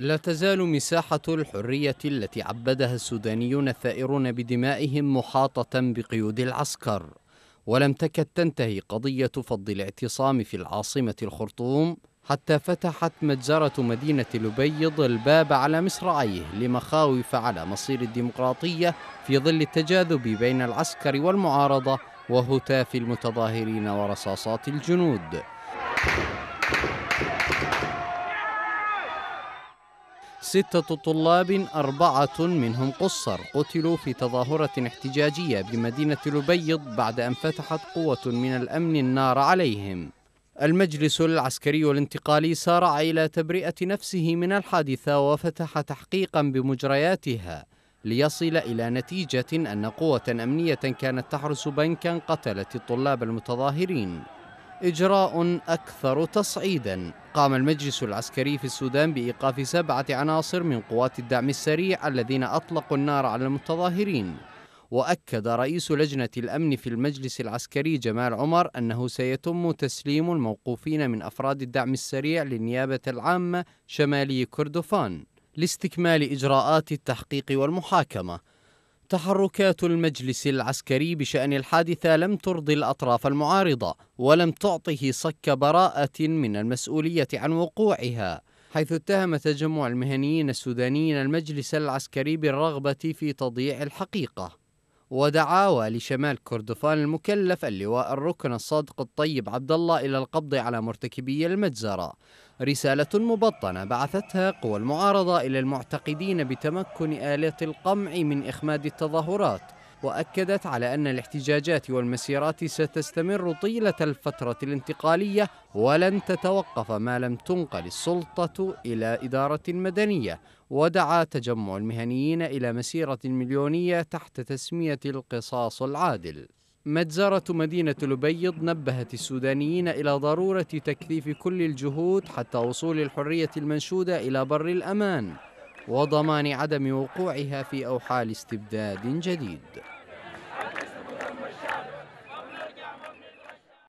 لا تزال مساحة الحرية التي عبدها السودانيون الثائرون بدمائهم محاطة بقيود العسكر ولم تكد تنتهي قضية فض الاعتصام في العاصمة الخرطوم حتى فتحت مجزرة مدينة لبيض الباب على مصراعيه لمخاوف على مصير الديمقراطية في ظل التجاذب بين العسكر والمعارضة وهتاف المتظاهرين ورصاصات الجنود ستة طلاب أربعة منهم قصر قتلوا في تظاهرة احتجاجية بمدينة لبيض بعد أن فتحت قوة من الأمن النار عليهم المجلس العسكري الانتقالي سارع إلى تبرئة نفسه من الحادثة وفتح تحقيقا بمجرياتها ليصل إلى نتيجة أن قوة أمنية كانت تحرس بنكا قتلت الطلاب المتظاهرين إجراء أكثر تصعيدا قام المجلس العسكري في السودان بإيقاف سبعة عناصر من قوات الدعم السريع الذين أطلقوا النار على المتظاهرين وأكد رئيس لجنة الأمن في المجلس العسكري جمال عمر أنه سيتم تسليم الموقوفين من أفراد الدعم السريع للنيابة العامة شمالي كردفان لاستكمال إجراءات التحقيق والمحاكمة تحركات المجلس العسكري بشأن الحادثة لم ترضي الأطراف المعارضة ولم تعطه صك براءة من المسؤولية عن وقوعها حيث اتهم تجمع المهنيين السودانيين المجلس العسكري بالرغبة في تضييع الحقيقة ودعاوى لشمال كردفان المكلف اللواء الركن الصادق الطيب عبد الله إلى القبض على مرتكبي المجزرة رسالة مبطنة بعثتها قوى المعارضة إلى المعتقدين بتمكن آلة القمع من إخماد التظاهرات وأكدت على أن الاحتجاجات والمسيرات ستستمر طيلة الفترة الانتقالية ولن تتوقف ما لم تنقل السلطة إلى إدارة مدنية ودعا تجمع المهنيين إلى مسيرة مليونية تحت تسمية القصاص العادل مجزرة مدينة لبيض نبهت السودانيين إلى ضرورة تكثيف كل الجهود حتى وصول الحرية المنشودة إلى بر الأمان وضمان عدم وقوعها في أوحال استبداد جديد